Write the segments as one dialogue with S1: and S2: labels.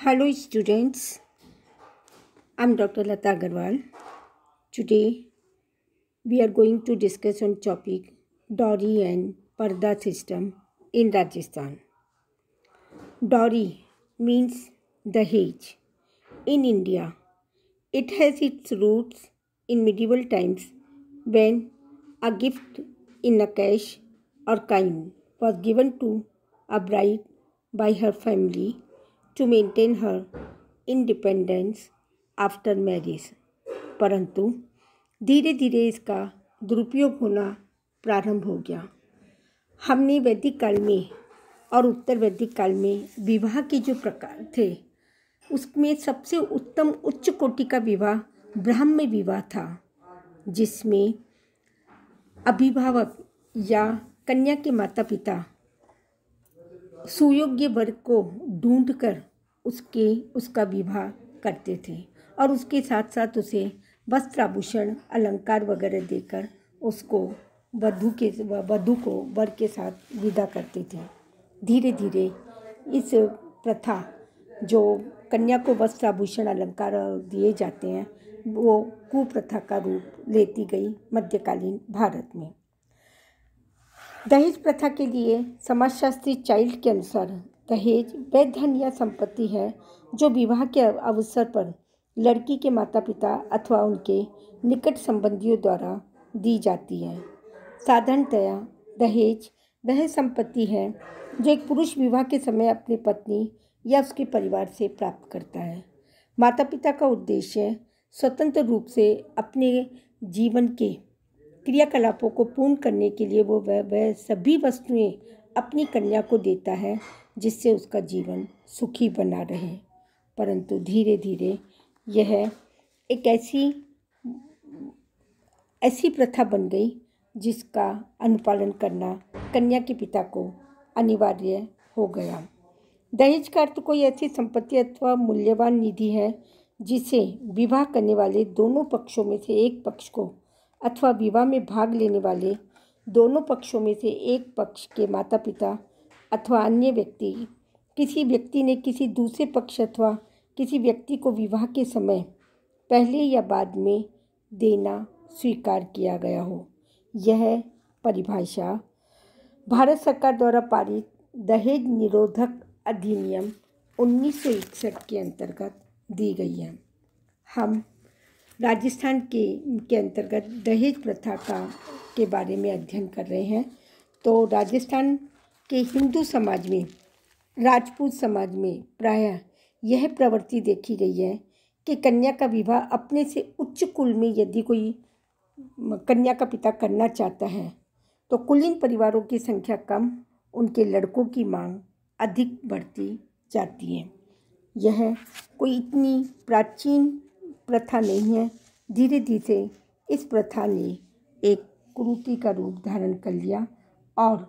S1: Hello students, I'm Dr. Lata Agarwal. Today we are going to discuss on topic Dori and Parda system in Rajasthan. Dori means the hedge. In India, it has its roots in medieval times when a gift in a cash or coin was given to a bride by her family to maintain her independence after marriage. परंतु धीरे धीरे इसका दुरुपयोग होना प्रारंभ हो गया हमने वैदिक काल में और उत्तर वैदिक काल में विवाह के जो प्रकार थे उसमें सबसे उत्तम उच्च कोटि का विवाह ब्राह्म विवाह था जिसमें अभिभावक या कन्या के माता पिता सुयोग्य वर्ग को ढूंढकर उसके उसका विवाह करते थे और उसके साथ साथ उसे वस्त्र आभूषण अलंकार वगैरह देकर उसको वधु के वधु को वर के साथ विदा करते थे धीरे धीरे इस प्रथा जो कन्या को वस्त्र आभूषण अलंकार दिए जाते हैं वो कुप्रथा का रूप लेती गई मध्यकालीन भारत में दहेज प्रथा के लिए समाजशास्त्री चाइल्ड के अनुसार दहेज वह धन या संपत्ति है जो विवाह के अवसर पर लड़की के माता पिता अथवा उनके निकट संबंधियों द्वारा दी जाती है साधारणतया दहेज वह संपत्ति है जो एक पुरुष विवाह के समय अपनी पत्नी या उसके परिवार से प्राप्त करता है माता पिता का उद्देश्य स्वतंत्र रूप से अपने जीवन के क्रियाकलापों को पूर्ण करने के लिए वो वह वह सभी वस्तुएं अपनी कन्या को देता है जिससे उसका जीवन सुखी बना रहे परंतु धीरे धीरे यह एक ऐसी ऐसी प्रथा बन गई जिसका अनुपालन करना कन्या के पिता को अनिवार्य हो गया दहेज का अर्थ कोई ऐसी संपत्ति अथवा मूल्यवान निधि है जिसे विवाह करने वाले दोनों पक्षों में से एक पक्ष को अथवा विवाह में भाग लेने वाले दोनों पक्षों में से एक पक्ष के माता पिता अथवा अन्य व्यक्ति किसी व्यक्ति ने किसी दूसरे पक्ष अथवा किसी व्यक्ति को विवाह के समय पहले या बाद में देना स्वीकार किया गया हो यह परिभाषा भारत सरकार द्वारा पारित दहेज निरोधक अधिनियम उन्नीस के अंतर्गत दी गई है हम राजस्थान के के अंतर्गत दहेज प्रथा का के बारे में अध्ययन कर रहे हैं तो राजस्थान के हिंदू समाज में राजपूत समाज में प्रायः यह प्रवृत्ति देखी गई है कि कन्या का विवाह अपने से उच्च कुल में यदि कोई कन्या का पिता करना चाहता है तो कुलीन परिवारों की संख्या कम उनके लड़कों की मांग अधिक बढ़ती जाती है यह कोई इतनी प्राचीन प्रथा नहीं है धीरे धीरे इस प्रथा ने एक कुरूति का रूप धारण कर लिया और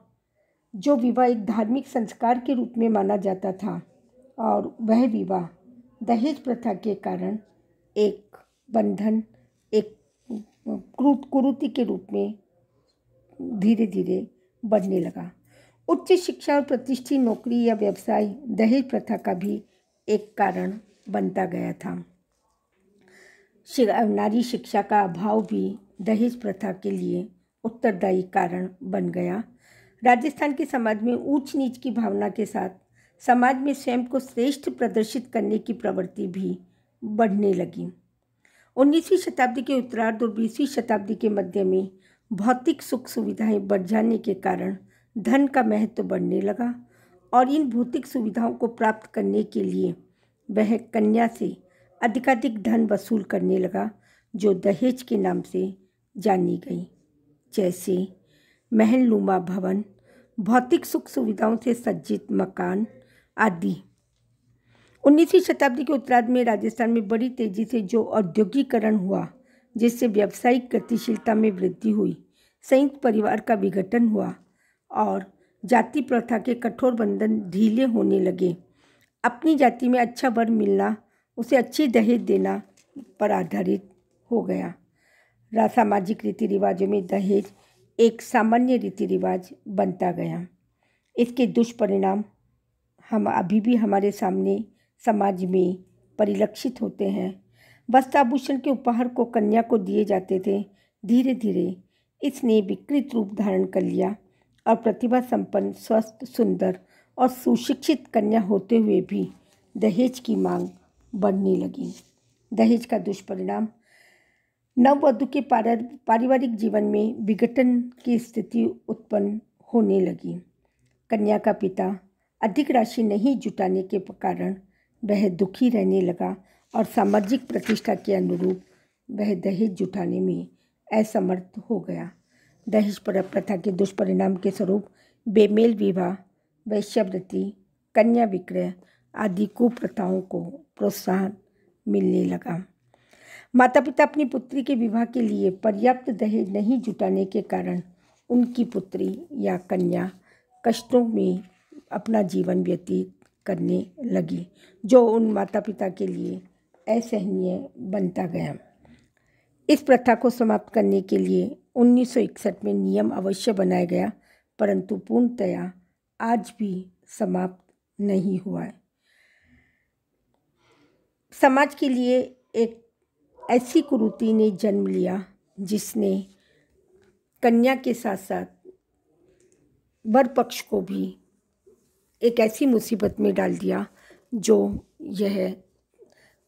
S1: जो विवाह एक धार्मिक संस्कार के रूप में माना जाता था और वह विवाह दहेज प्रथा के कारण एक बंधन एक क्रूत कुरुति के रूप में धीरे धीरे बढ़ने लगा उच्च शिक्षा और प्रतिष्ठित नौकरी या व्यवसाय दहेज प्रथा का भी एक कारण बनता गया था नारी शिक्षा का अभाव भी दहेज प्रथा के लिए उत्तरदायी कारण बन गया राजस्थान के समाज में ऊंच नीच की भावना के साथ समाज में स्वयं को श्रेष्ठ प्रदर्शित करने की प्रवृत्ति भी बढ़ने लगी उन्नीसवीं शताब्दी के उत्तरार्ध और बीसवीं शताब्दी के मध्य में भौतिक सुख सुविधाएं बढ़ जाने के कारण धन का महत्व बढ़ने लगा और इन भौतिक सुविधाओं को प्राप्त करने के लिए वह कन्या से अधिकाधिक धन वसूल करने लगा जो दहेज के नाम से जानी गई जैसे महलनुमा भवन भौतिक सुख सुविधाओं से सज्जित मकान आदि उन्नीसवीं शताब्दी के उत्तराध में राजस्थान में बड़ी तेजी से जो औद्योगिकरण हुआ जिससे व्यावसायिक गतिशीलता में वृद्धि हुई संयुक्त परिवार का विघटन हुआ और जाति प्रथा के कठोर बंधन ढीले होने लगे अपनी जाति में अच्छा वर मिलना उसे अच्छी दहेज देना पर आधारित हो गया सामाजिक रीति रिवाजों में दहेज एक सामान्य रीति रिवाज बनता गया इसके दुष्परिणाम हम अभी भी हमारे सामने समाज में परिलक्षित होते हैं वस्त्राभूषण के उपहार को कन्या को दिए जाते थे धीरे धीरे इसने विकृत रूप धारण कर लिया और प्रतिभा संपन्न स्वस्थ सुंदर और सुशिक्षित कन्या होते हुए भी दहेज की मांग बढ़ने लगी दहेज का दुष्परिणाम नववधु के पारिवारिक जीवन में विघटन की स्थिति उत्पन्न होने लगी कन्या का पिता अधिक राशि नहीं जुटाने के कारण वह दुखी रहने लगा और सामाजिक प्रतिष्ठा के अनुरूप वह दहेज जुटाने में असमर्थ हो गया दहेज पर प्रथा के दुष्परिणाम के स्वरूप बेमेल विवाह वैश्यवृत्ति कन्या विक्रय आदि कुप्रथाओं को प्रोत्साहन मिलने लगा माता पिता अपनी पुत्री के विवाह के लिए पर्याप्त दहेज नहीं जुटाने के कारण उनकी पुत्री या कन्या कष्टों में अपना जीवन व्यतीत करने लगी जो उन माता पिता के लिए असहनीय बनता गया इस प्रथा को समाप्त करने के लिए 1961 में नियम अवश्य बनाया गया परंतु पूर्णतया आज भी समाप्त नहीं हुआ है समाज के लिए एक ऐसी कुरुति ने जन्म लिया जिसने कन्या के साथ साथ वर पक्ष को भी एक ऐसी मुसीबत में डाल दिया जो यह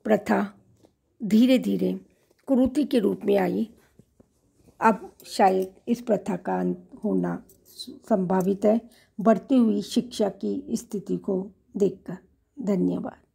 S1: प्रथा धीरे धीरे कुरुति के रूप में आई अब शायद इस प्रथा का अंत होना संभावित है बढ़ती हुई शिक्षा की स्थिति को देखकर धन्यवाद